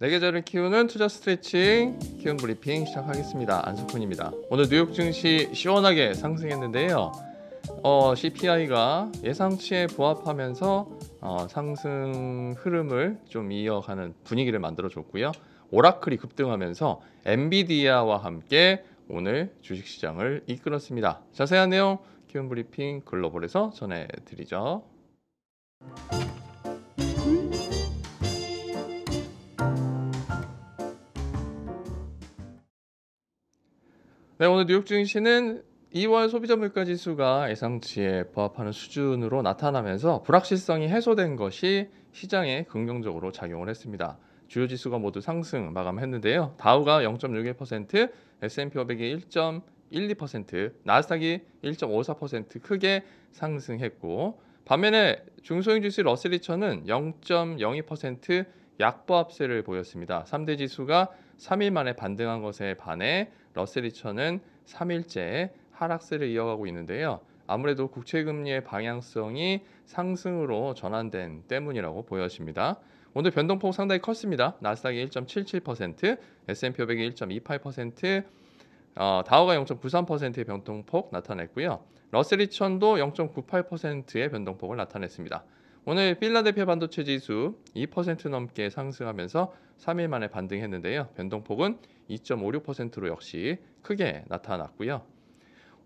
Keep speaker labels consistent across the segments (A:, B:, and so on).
A: 내계절을 키우는 투자 스트레칭 키움 브리핑 시작하겠습니다. 안석훈입니다. 오늘 뉴욕 증시 시원하게 상승했는데요. 어, CPI가 예상치에 부합하면서 어, 상승 흐름을 좀 이어가는 분위기를 만들어줬고요. 오라클이 급등하면서 엔비디아와 함께 오늘 주식시장을 이끌었습니다. 자세한 내용 키움 브리핑 글로벌에서 전해드리죠. 네, 오늘 뉴욕 증시는 2월 소비자 물가 지수가 예상치에 부합하는 수준으로 나타나면서 불확실성이 해소된 것이 시장에 긍정적으로 작용을 했습니다. 주요 지수가 모두 상승 마감했는데요. 다우가 0.61%, S&P 500이 1.12%, 나스닥이 1.54% 크게 상승했고 반면에 중소형 지수 러셀 2000은 0.02% 약보합세를 보였습니다. 3대 지수가 3일 만에 반등한 것에 반해 러셀 2000은 3일째 하락세를 이어가고 있는데요. 아무래도 국채 금리의 방향성이 상승으로 전환된 때문이라고 보여집니다. 오늘 변동폭 상당히 컸습니다. 나스닥이 1.77%, S&P 500이 1.28%, 어, 다우가 0.93%의 변동폭 나타냈고요. 러셀 2000도 0.98%의 변동폭을 나타냈습니다. 오늘 필라델피아 반도체 지수 2% 넘게 상승하면서 3일 만에 반등했는데요. 변동폭은 2.56%로 역시 크게 나타났고요.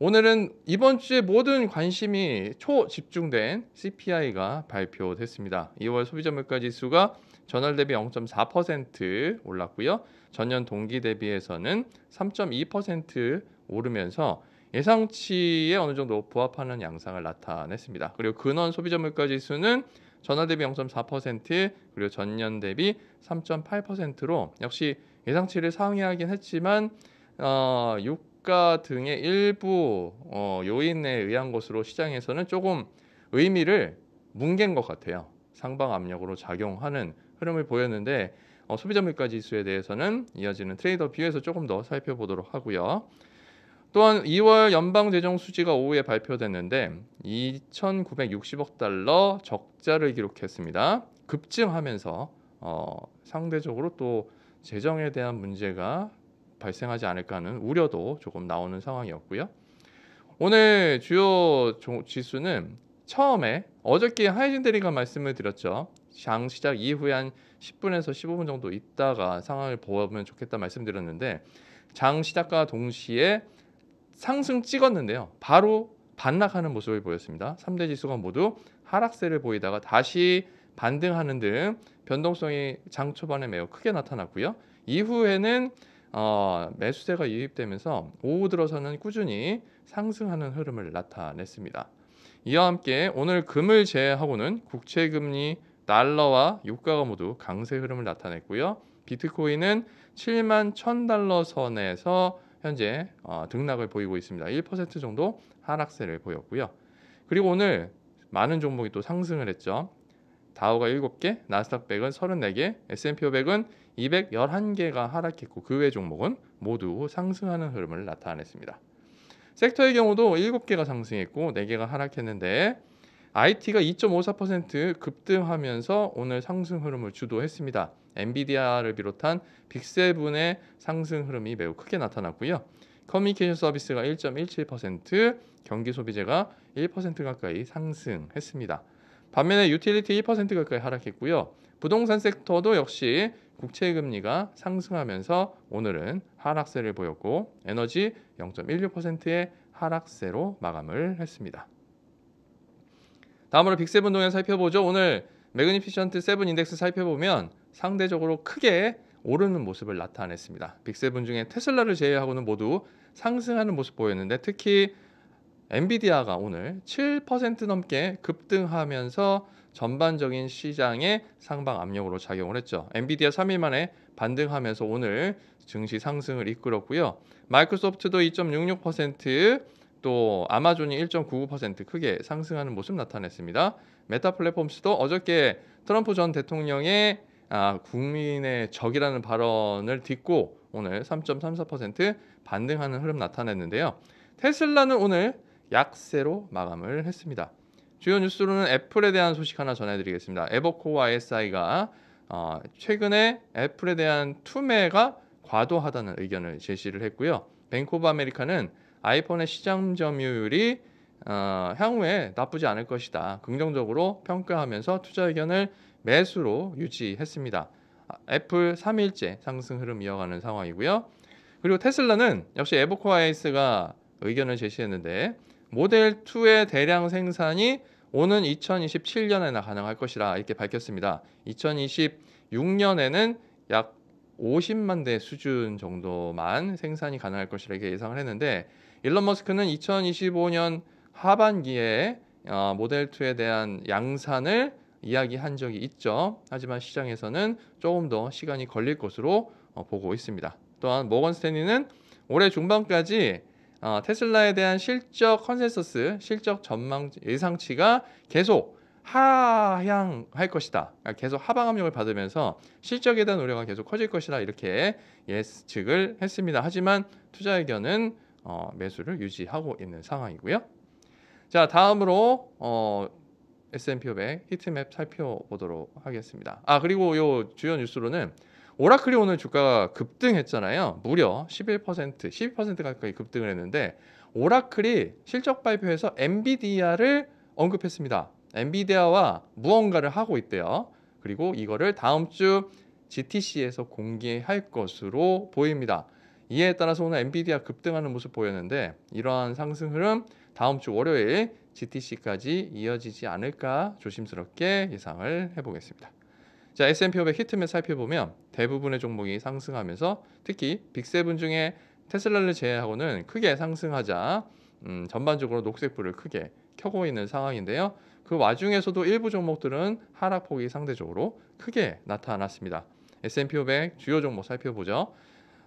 A: 오늘은 이번 주에 모든 관심이 초집중된 CPI가 발표됐습니다. 2월 소비자 물가 지수가 전월 대비 0.4% 올랐고요. 전년 동기 대비해서는 3.2% 오르면서 예상치에 어느 정도 부합하는 양상을 나타냈습니다. 그리고 근원 소비자 물가 지수는 전화 대비 0.4% 그리고 전년 대비 3.8%로 역시 예상치를 상회하긴 했지만 어, 유가 등의 일부 어, 요인에 의한 것으로 시장에서는 조금 의미를 뭉갠 것 같아요. 상방 압력으로 작용하는 흐름을 보였는데 어, 소비자 물가 지수에 대해서는 이어지는 트레이더 비유에서 조금 더 살펴보도록 하고요. 또한 2월 연방 재정 수지가 오후에 발표됐는데 2,960억 달러 적자를 기록했습니다. 급증하면서 어, 상대적으로 또 재정에 대한 문제가 발생하지 않을까 하는 우려도 조금 나오는 상황이었고요. 오늘 주요 지수는 처음에 어저께 하이진 대리가 말씀을 드렸죠. 장 시작 이후에 한 10분에서 15분 정도 있다가 상황을 보면 좋겠다 말씀드렸는데 장 시작과 동시에 상승 찍었는데요. 바로 반락하는 모습을 보였습니다. 3대 지수가 모두 하락세를 보이다가 다시 반등하는 등 변동성이 장 초반에 매우 크게 나타났고요. 이후에는 어, 매수세가 유입되면서 오후 들어서는 꾸준히 상승하는 흐름을 나타냈습니다. 이와 함께 오늘 금을 제외하고는 국채금리, 달러와 유가가 모두 강세 흐름을 나타냈고요. 비트코인은 7만 1000달러 선에서 현재 어, 등락을 보이고 있습니다. 1% 정도 하락세를 보였고요. 그리고 오늘 많은 종목이 또 상승을 했죠. 다우가 7개, 나스닥 100은 34개, S&P 500은 211개가 하락했고 그 외 종목은 모두 상승하는 흐름을 나타냈습니다. 섹터의 경우도 7개가 상승했고 4개가 하락했는데 IT가 2.54% 급등하면서 오늘 상승 흐름을 주도했습니다. 엔비디아를 비롯한 빅세븐의 상승 흐름이 매우 크게 나타났고요. 커뮤니케이션 서비스가 1.17%, 경기 소비재가 1% 가까이 상승했습니다. 반면에 유틸리티 1% 가까이 하락했고요. 부동산 섹터도 역시 국채 금리가 상승하면서 오늘은 하락세를 보였고 에너지 0.16%의 하락세로 마감을 했습니다. 다음으로 빅세븐 동향 살펴보죠. 오늘 매그니피션트 세븐 인덱스 살펴보면 상대적으로 크게 오르는 모습을 나타냈습니다. 빅세븐 중에 테슬라를 제외하고는 모두 상승하는 모습 보였는데 특히 엔비디아가 오늘 7% 넘게 급등하면서 전반적인 시장의 상방 압력으로 작용을 했죠. 엔비디아 3일 만에 반등하면서 오늘 증시 상승을 이끌었고요. 마이크로소프트도 2.66%, 또 아마존이 1.99% 크게 상승하는 모습 나타냈습니다. 메타 플랫폼스도 어저께 트럼프 전 대통령의 아, 국민의 적이라는 발언을 딛고 오늘 3.34% 반등하는 흐름 나타냈는데요. 테슬라는 오늘 약세로 마감을 했습니다. 주요 뉴스로는 애플에 대한 소식 하나 전해드리겠습니다. 에버코와 SI가 어, 최근에 애플에 대한 투매가 과도하다는 의견을 제시를 했고요. 뱅코브 아메리카는 아이폰의 시장 점유율이 어, 향후에 나쁘지 않을 것이다. 긍정적으로 평가하면서 투자 의견을 매수로 유지했습니다. 아, 애플 3일째 상승 흐름 이어가는 상황이고요. 그리고 테슬라는 역시 에버코아이스가 의견을 제시했는데 모델 2의 대량 생산이 오는 2027년에나 가능할 것이라 이렇게 밝혔습니다. 2026년에는 약 50만 대 수준 정도만 생산이 가능할 것이라 이렇게 예상을 했는데 일론 머스크는 2025년 하반기에 어, 모델 2에 대한 양산을 이야기한 적이 있죠. 하지만 시장에서는 조금 더 시간이 걸릴 것으로 어, 보고 있습니다. 또한 모건 스탠리는 올해 중반까지 어, 테슬라에 대한 실적 컨센서스, 실적 전망 예상치가 계속 하향할 것이다. 그러니까 계속 하방 압력을 받으면서 실적에 대한 우려가 계속 커질 것이다. 이렇게 예측을 했습니다. 하지만 투자 의견은 어, 매수를 유지하고 있는 상황이고요. 자, 다음으로 어, S&P 500 히트맵 살펴보도록 하겠습니다. 아 그리고 요 주요 뉴스로는 오라클이 오늘 주가가 급등했잖아요. 무려 11% 12% 가까이 급등을 했는데 오라클이 실적 발표에서 엔비디아를 언급했습니다. 엔비디아와 무언가를 하고 있대요. 그리고 이거를 다음 주 GTC에서 공개할 것으로 보입니다. 이에 따라서 오늘 엔비디아 급등하는 모습 보였는데 이러한 상승 흐름 다음 주 월요일 GTC까지 이어지지 않을까 조심스럽게 예상을 해보겠습니다. 자, S&P 500 히트맵 살펴보면 대부분의 종목이 상승하면서 특히 빅세븐 중에 테슬라를 제외하고는 크게 상승하자 음, 전반적으로 녹색불을 크게 켜고 있는 상황인데요. 그 와중에서도 일부 종목들은 하락폭이 상대적으로 크게 나타났습니다. S&P 500 주요 종목 살펴보죠.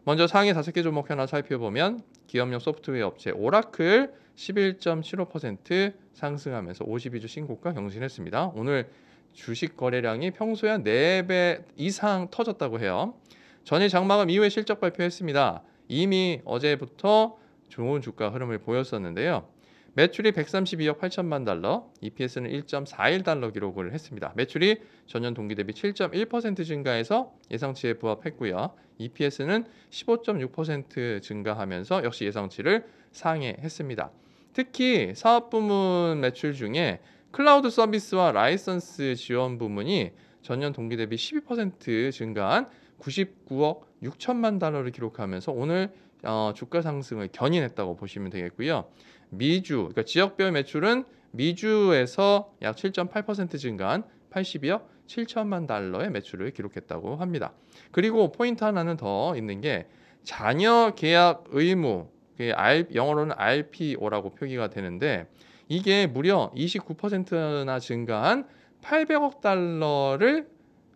A: 먼저 상위 5개 종목 하나 살펴보면 기업용 소프트웨어 업체 오라클 11.75% 상승하면서 52주 신고가 경신했습니다. 오늘 주식 거래량이 평소에 한 4배 이상 터졌다고 해요. 전일 장마감 이후에 실적 발표했습니다. 이미 어제부터 좋은 주가 흐름을 보였었는데요. 매출이 132억 8천만 달러, EPS는 1.41달러 기록을 했습니다. 매출이 전년 동기 대비 7.1% 증가해서 예상치에 부합했고요. EPS는 15.6% 증가하면서 역시 예상치를 상회했습니다. 특히 사업 부문 매출 중에 클라우드 서비스와 라이선스 지원 부문이 전년 동기 대비 12% 증가한 99억 6천만 달러를 기록하면서 오늘 어, 주가 상승을 견인했다고 보시면 되겠고요. 미주, 그러니까 지역별 매출은 미주에서 약 7.8% 증가한 82억 7천만 달러의 매출을 기록했다고 합니다. 그리고 포인트 하나는 더 있는 게 자녀 계약 의무 그게 영어로는 RPO라고 표기가 되는데 이게 무려 29%나 증가한 800억 달러를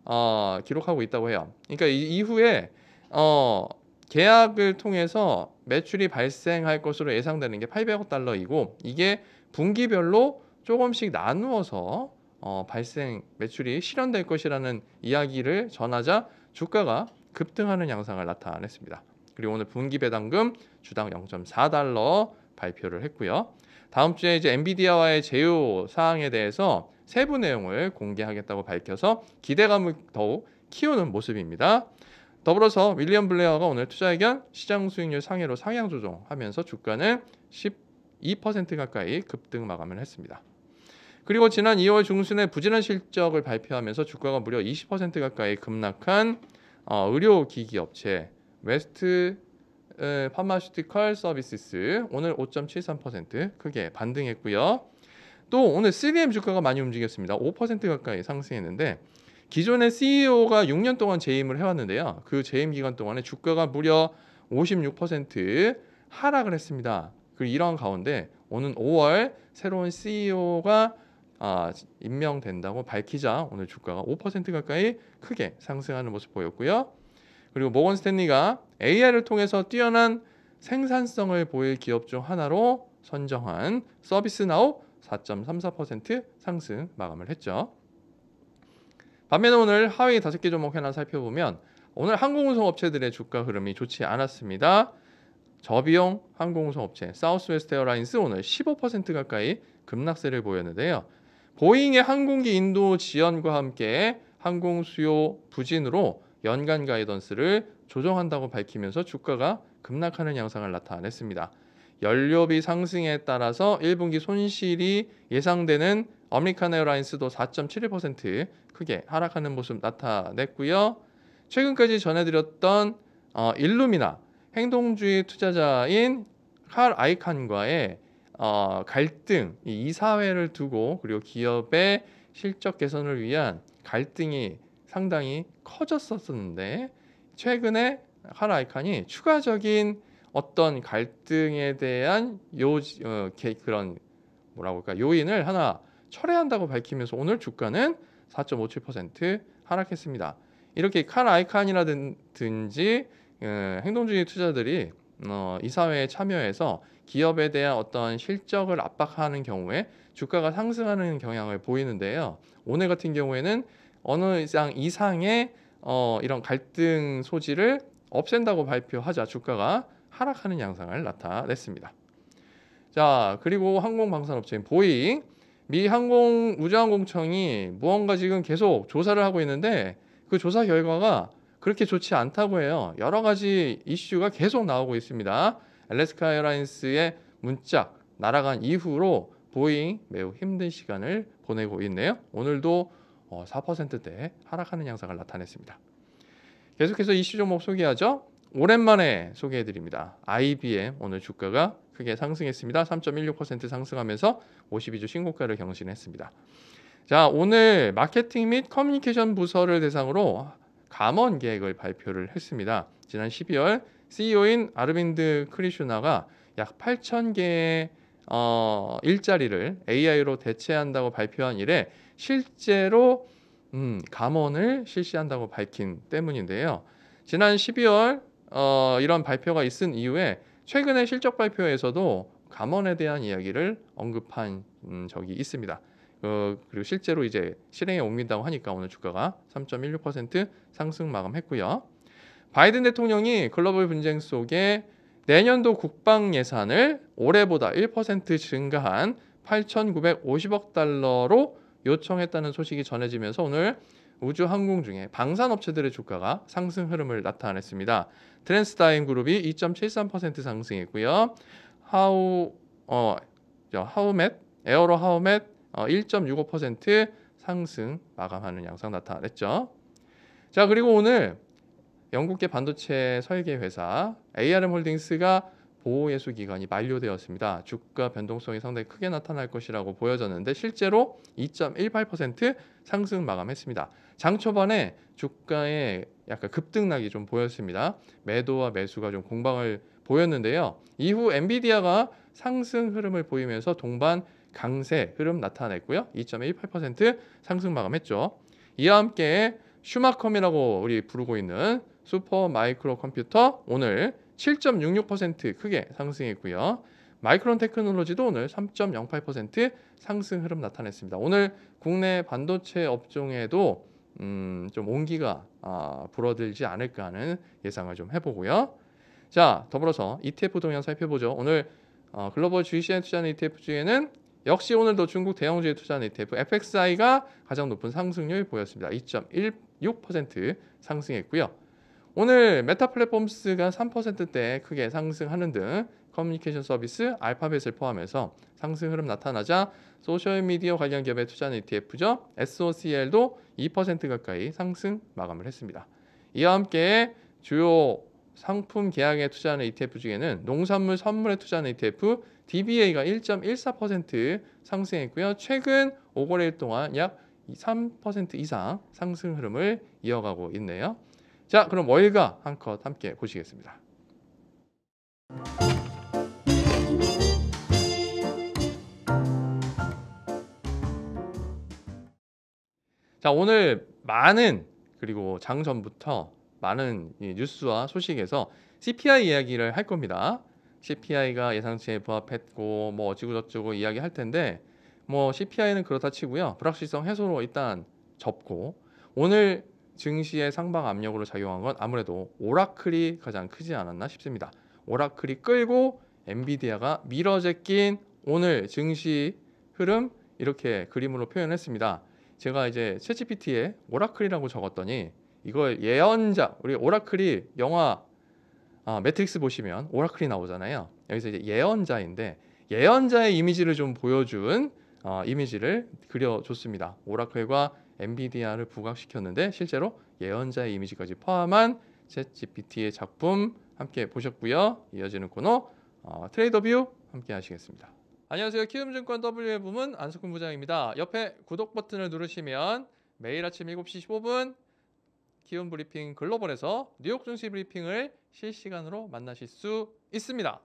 A: 어, 기록하고 있다고 해요. 그러니까 이, 이후에 어, 계약을 통해서 매출이 발생할 것으로 예상되는 게 800억 달러이고 이게 분기별로 조금씩 나누어서 어, 발생 매출이 실현될 것이라는 이야기를 전하자 주가가 급등하는 양상을 나타냈습니다. 그리고 오늘 분기배당금 주당 0.4달러 발표를 했고요. 다음 주에 이제 엔비디아와의 제휴 사항에 대해서 세부 내용을 공개하겠다고 밝혀서 기대감을 더욱 키우는 모습입니다. 더불어서 윌리엄 블레어가 오늘 투자의견 시장 수익률 상해로 상향 조정하면서 주가는 12% 가까이 급등 마감을 했습니다. 그리고 지난 2월 중순에 부진한 실적을 발표하면서 주가가 무려 20% 가까이 급락한 어, 의료기기 업체 웨스트 파마슈티컬 서비스스 오늘 5.73% 크게 반등했고요. 또 오늘 3M 주가가 많이 움직였습니다. 5% 가까이 상승했는데 기존의 CEO가 6년 동안 재임을 해왔는데요. 그 재임 기간 동안에 주가가 무려 56% 하락을 했습니다. 그리고 이러한 가운데 오는 5월 새로운 CEO가 아, 임명된다고 밝히자 오늘 주가가 5% 가까이 크게 상승하는 모습 보였고요. 그리고 모건 스탠리가 AI를 통해서 뛰어난 생산성을 보일 기업 중 하나로 선정한 서비스 나우 4.34% 상승 마감을 했죠. 반면에 오늘 하위 5개 종목 하나 살펴보면 오늘 항공운송 업체들의 주가 흐름이 좋지 않았습니다. 저비용 항공운송 업체 사우스웨스트 에어라인스 오늘 15% 가까이 급락세를 보였는데요. 보잉의 항공기 인도 지연과 함께 항공 수요 부진으로 연간 가이던스를 조정한다고 밝히면서 주가가 급락하는 양상을 나타냈습니다. 연료비 상승에 따라서 1분기 손실이 예상되는 아메리칸 에어라인스도 4.71% 크게 하락하는 모습 나타냈고요. 최근까지 전해드렸던 어, 일루미나 행동주의 투자자인 칼 아이칸과의 어, 갈등, 이 이사회를 두고 그리고 기업의 실적 개선을 위한 갈등이 상당히 커졌었는데 최근에 하라이칸이 추가적인 어떤 갈등에 대한 요 어, 그런 뭐라고 할까 요인을 하나 철회한다고 밝히면서 오늘 주가는 4.57% 하락했습니다. 이렇게 칼 아이칸이라든지 어, 행동주의 투자들이 어, 이사회에 참여해서 기업에 대한 어떤 실적을 압박하는 경우에 주가가 상승하는 경향을 보이는데요. 오늘 같은 경우에는 어느 장 이상의 어, 이런 갈등 소지를 없앤다고 발표하자 주가가 하락하는 양상을 나타냈습니다. 자, 그리고 항공방산업체인 보잉, 미 항공 우주항공청이 무언가 지금 계속 조사를 하고 있는데 그 조사 결과가 그렇게 좋지 않다고 해요. 여러 가지 이슈가 계속 나오고 있습니다. 알래스카 에어라인스의 문짝 날아간 이후로 보잉 매우 힘든 시간을 보내고 있네요. 오늘도 4%대 어, 하락하는 양상을 나타냈습니다. 계속해서 이슈 종목 소개하죠. 오랜만에 소개해 드립니다. IBM 오늘 주가가 크게 상승했습니다. 3.16% 상승하면서 52주 신고가를 경신했습니다. 자, 오늘 마케팅 및 커뮤니케이션 부서를 대상으로 감원 계획을 발표를 했습니다. 지난 12월 CEO인 아르빈드 크리슈나가 약8 0개의 어, 일자리를 AI로 대체한다고 발표한 이래 실제로 음, 감원을 실시한다고 밝힌 때문인데요. 지난 12월 어, 이런 발표가 있은 이후에 최근의 실적 발표에서도 감원에 대한 이야기를 언급한 음, 적이 있습니다. 어, 그리고 실제로 이제 실행에 옮긴다고 하니까 오늘 주가가 3.16% 상승 마감했고요. 바이든 대통령이 글로벌 분쟁 속에 내년도 국방 예산을 올해보다 1% 증가한 8,950억 달러로 요청했다는 소식이 전해지면서 오늘 우주 항공 중에 방산 업체들의 주가가 상승 흐름을 나타냈습니다. 트랜스다임 그룹이 2.73% 상승했고요. 하우 어 하우멧 에어로 하우멧 어, 1.65% 상승 마감하는 양상 나타냈죠. 자 그리고 오늘 영국계 반도체 설계 회사 ARM 홀딩스가 보호 예수 기간이 만료되었습니다. 주가 변동성이 상당히 크게 나타날 것이라고 보여졌는데 실제로 2.18% 상승 마감했습니다. 장 초반에 주가에 약간 급등락이 좀 보였습니다. 매도와 매수가 좀 공방을 보였는데요. 이후 엔비디아가 상승 흐름을 보이면서 동반 강세 흐름 나타냈고요. 2.18% 상승 마감했죠. 이와 함께 슈마컴이라고 우리 부르고 있는 슈퍼 마이크로 컴퓨터 오늘 7.66% 크게 상승했고요. 마이크론 테크놀로지도 오늘 3.08% 상승 흐름 나타냈습니다. 오늘 국내 반도체 업종에도 음, 좀 온기가 아, 불어들지 않을까 하는 예상을 좀 해보고요. 자, 더불어서 ETF 동향 살펴보죠. 오늘 어, 글로벌 주식시장투자한 ETF 중에는 역시 오늘도 중국 대형주에 투자한 ETF FXI가 가장 높은 상승률 보였습니다. 2.16% 상승했고요. 오늘 메타 플랫폼스가 3%대 크게 상승하는 등 커뮤니케이션 서비스 알파벳을 포함해서 상승 흐름 나타나자 소셜미디어 관련 기업에 투자한 ETF죠. SOCL도 2% 가까이 상승 마감을 했습니다. 이와 함께 주요 상품 계약에 투자하는 ETF 중에는 농산물 선물에 투자하는 ETF DBA가 1.14% 상승했고요. 최근 5개월 동안 약 3% 이상 상승 흐름을 이어가고 있네요. 자, 그럼 월가 한 컷 함께 보시겠습니다. 자, 오늘 많은 그리고 장전부터 많은 뉴스와 소식에서 CPI 이야기를 할 겁니다. CPI가 예상치에 부합했고 뭐 어찌고저찌고 이야기할 텐데 뭐 CPI는 그렇다 치고요. 불확실성 해소로 일단 접고 오늘 증시의 상방 압력으로 작용한 건 아무래도 오라클이 가장 크지 않았나 싶습니다. 오라클이 끌고 엔비디아가 밀어제낀 오늘 증시 흐름 이렇게 그림으로 표현했습니다. 제가 이제 채치피티에 오라클이라고 적었더니 이걸 예언자 우리 오라클이 영화 아, 매트릭스 보시면 오라클이 나오잖아요. 여기서 이제 예언자인데 예언자의 이미지를 좀 보여준 어, 이미지를 그려줬습니다. 오라클과 엔비디아를 부각시켰는데 실제로 예언자의 이미지까지 포함한 챗GPT의 작품 함께 보셨고요. 이어지는 코너 어, 트레이더뷰 함께 하시겠습니다. 안녕하세요. 키움증권 W의 부문 안석훈 부장입니다. 옆에 구독 버튼을 누르시면 매일 아침 7시 15분 키움 브리핑 글로벌에서 뉴욕 증시 브리핑을 실시간으로 만나실 수 있습니다.